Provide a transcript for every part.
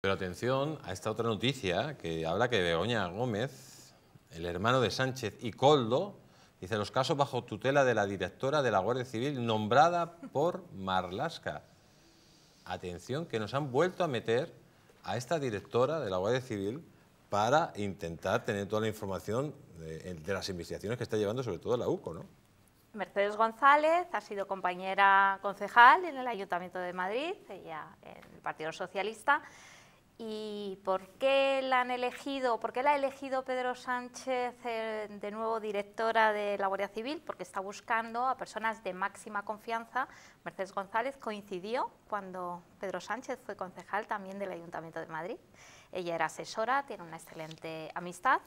Pero atención a esta otra noticia que habla que Begoña Gómez, el hermano de Sánchez y Coldo, dice los casos bajo tutela de la directora de la Guardia Civil nombrada por Marlasca. Atención que nos han vuelto a meter a esta directora de la Guardia Civil para intentar tener toda la información de, las investigaciones que está llevando sobre todo la UCO, ¿no? Mercedes González ha sido compañera concejal en el Ayuntamiento de Madrid, ella en el Partido Socialista, ¿Y por qué la han elegido, por qué la ha elegido Pedro Sánchez eh, de nuevo directora de la Guardia Civil? Porque está buscando a personas de máxima confianza. Mercedes González coincidió cuando Pedro Sánchez fue concejal también del Ayuntamiento de Madrid. Ella era asesora, tiene una excelente amistad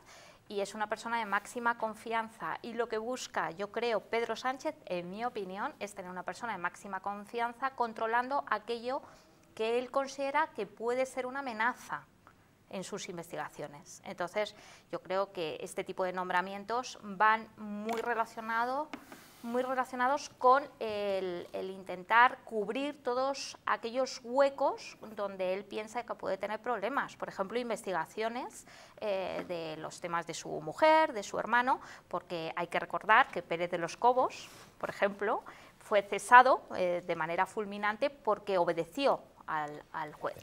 y es una persona de máxima confianza. Y lo que busca, yo creo, Pedro Sánchez, en mi opinión, es tener una persona de máxima confianza controlando aquello que él considera que puede ser una amenaza en sus investigaciones. Entonces, yo creo que este tipo de nombramientos van muy, muy relacionados con el, intentar cubrir todos aquellos huecos donde él piensa que puede tener problemas. Por ejemplo, investigaciones eh, de los temas de su mujer, de su hermano, porque hay que recordar que Pérez de los Cobos, por ejemplo, fue cesado eh, de manera fulminante porque obedeció al, al juez.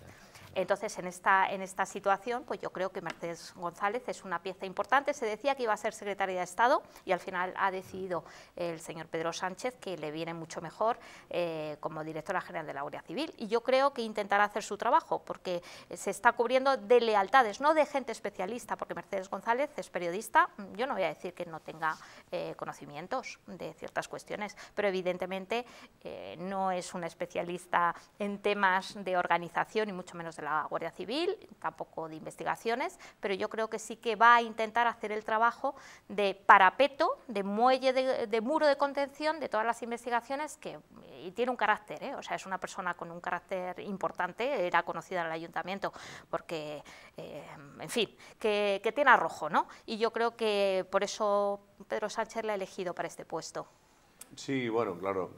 Entonces, en esta, situación, pues yo creo que Mercedes González es una pieza importante. Se decía que iba a ser secretaria de Estado y al final ha decidido el señor Pedro Sánchez que le viene mucho mejor eh, como directora general de la Guardia Civil. Y yo creo que intentará hacer su trabajo porque se está cubriendo de lealtades, no de gente especialista, porque Mercedes González es periodista. Yo no voy a decir que no tenga eh, conocimientos de ciertas cuestiones, pero evidentemente eh, no es una especialista en temas de organización y mucho menos de la Guardia Civil, tampoco de investigaciones, pero yo creo que sí que va a intentar hacer el trabajo de parapeto, de muelle, de, muro de contención de todas las investigaciones que y tiene un carácter, ¿eh? o sea, es una persona con un carácter importante, era conocida en el ayuntamiento porque, eh, en fin, que, tiene arrojo, ¿no? Y yo creo que por eso Pedro Sánchez la ha elegido para este puesto. Sí, bueno, claro,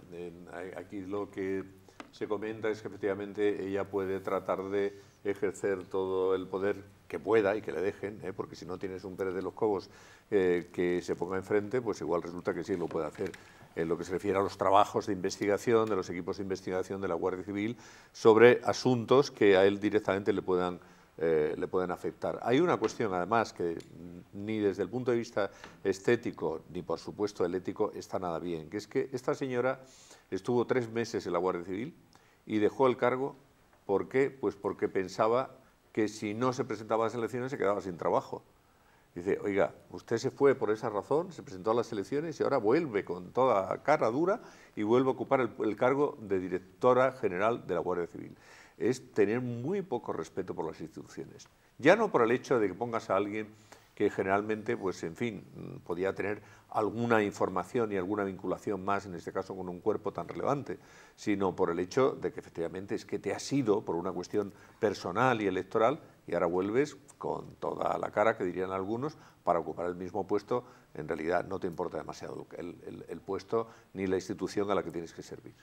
aquí lo que se comenta es que efectivamente ella puede tratar de ejercer todo el poder que pueda y que le dejen, ¿eh? porque si no tienes un Pérez de los Cobos eh, que se ponga enfrente, pues igual resulta que sí lo puede hacer. En lo que se refiere a los trabajos de investigación, de los equipos de investigación de la Guardia Civil, sobre asuntos que a él directamente le puedan eh, le pueden afectar. Hay una cuestión, además, que mm, ni desde el punto de vista estético, ni por supuesto el ético, está nada bien, que es que esta señora estuvo tres meses en la Guardia Civil y dejó el cargo, ¿por qué? Pues porque pensaba que si no se presentaba a las elecciones se quedaba sin trabajo. Dice, oiga, usted se fue por esa razón, se presentó a las elecciones y ahora vuelve con toda cara dura y vuelve a ocupar el cargo de directora general de la Guardia Civil es tener muy poco respeto por las instituciones. Ya no por el hecho de que pongas a alguien que generalmente, pues en fin, podía tener alguna información y alguna vinculación más, en este caso con un cuerpo tan relevante, sino por el hecho de que efectivamente es que te has ido por una cuestión personal y electoral y ahora vuelves con toda la cara, que dirían algunos, para ocupar el mismo puesto, en realidad no te importa demasiado el, el puesto ni la institución a la que tienes que servir.